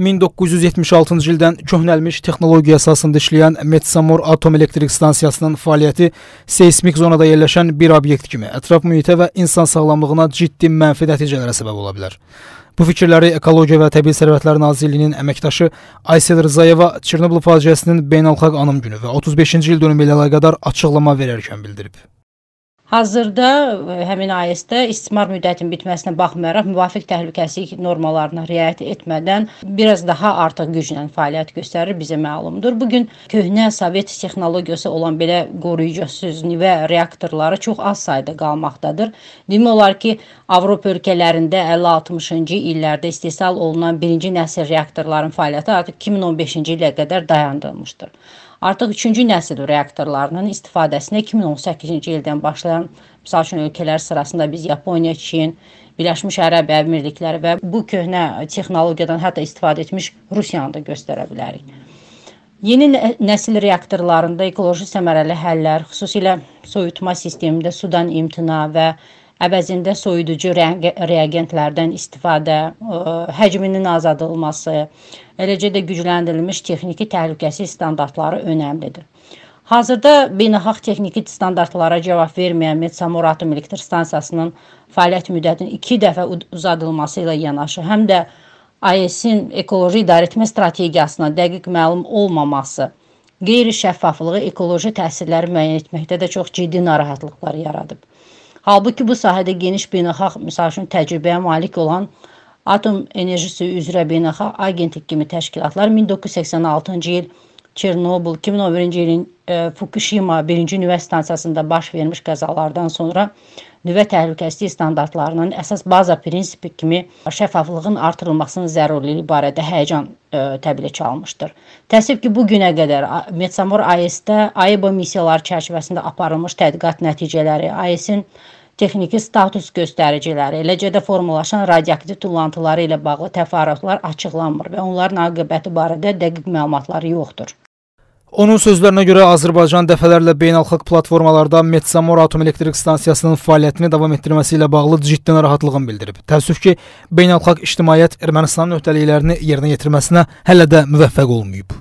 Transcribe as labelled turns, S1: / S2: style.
S1: 1976-cı ildən köhnəlmiş texnologiya əsasında işləyən Metsamor Atom Elektrik Stansiyasının fəaliyyəti seysmik zonada yerləşən bir obyekt kimi ətraf mühitə və insan sağlamlığına ciddi mənfi nəticələrə səbəb ola bilər. Bu fikirləri Ekologiya və Təbii Sərvətlər Nazirliyinin əməkdaşı Aysel Rzayeva Çernobıl faciəsinin beynəlxalq anım günü və 35-ci il dönümü ilə əlaqədar açıqlama verərkən bildirib.
S2: Hazırda e, həmin AES-də istismar müddətinin bitməsinə baxmayaraq müvafiq təhlükəsizlik normalarına riayət etmədən biraz daha artıq güclə fəaliyyət göstərir, bizə məlumdur. Bu gün köhnə Sovet texnologiyası olan belə qoruyucusuz nüvə reaktorları çox az sayda qalmaqdadır. Demək olar ki, Avropa ölkələrində 50-60-cı illərdə istehsal olunan birinci nəsil reaktorların fəaliyyəti artıq 2015-ci ilə qədər dayandırılmışdır. Artıq üçüncü nəsil reaktorlarının istifadəsinə 2018-ci ildən başlayan, məsəl üçün ölkələr sırasında biz Yaponiya, Çin, Birləşmiş Ərəb Əmirlikləri və bu köhnə texnologiyadan hətta istifadə etmiş Rusiyanı da göstərə bilərik. Yeni nəsil reaktorlarında ekoloji səmərəli həllər, xüsusilə soyutma sistemində sudan imtina və əvəzində soyuducu reagentlərdən istifadə, həcminin azaldılması, eləcə də gücləndirilmiş texniki təhlükəsizlik standartları önəmlidir. Hazırda beynəlxalq texniki standartlara cavab verməyən Metsamor Atom Elektrik Stansiyasının fəaliyyət müddətinin 2 dəfə uzadılması ilə yanaşı, həm də AES-in ekoloji idarəetmə strategiyasına dəqiq məlum olmaması qeyri-şəffaflığı ekoloji təsirləri müəyyən etməkdə də çox ciddi narahatlıqlar yaradıb. Halbuki bu sahədə geniş beynəlxalq, məsəl üçün təcrübəyə malik olan Atom Enerjisi üzrə Beynəlxalq Agentlik kimi təşkilatlar 1986-cı il Çernobıl 2011-ci ilin e, Fukushima 1-ci nüvə stansiyasında baş vermiş qəzalardan sonra nüvə təhlükəsizliyi standartlarının əsas baza prinsipi kimi şəffaflığın artırılmasının zəruriliyi barədə həyəcan e, təbili çalmışdır. Təəssüf ki, bu günə qədər Metsamor AES-də AEBO missiyaları çərçivəsində aparılmış tədqiqat nəticələri AES-in texniki status göstəriciləri, eləcə də formalaşan radioaktiv tullantıları ilə bağlı təfərrüatlar açıqlanmır və onların aqibəti barədə dəqiq məlumatlar yoxdur.
S1: Onun sözlərinə görə Azərbaycan dəfələrlə beynəlxalq platformalarda Metsamor Atom Elektrik Stansiyasının fəaliyyətini davam etdirməsi ilə bağlı ciddi narahatlığını bildirib. Təəssüf ki, beynəlxalq ictimaiyyət Ermənistanın öhdəliklərini yerinə yetirməsinə hələ də müvəffəq olmayıb.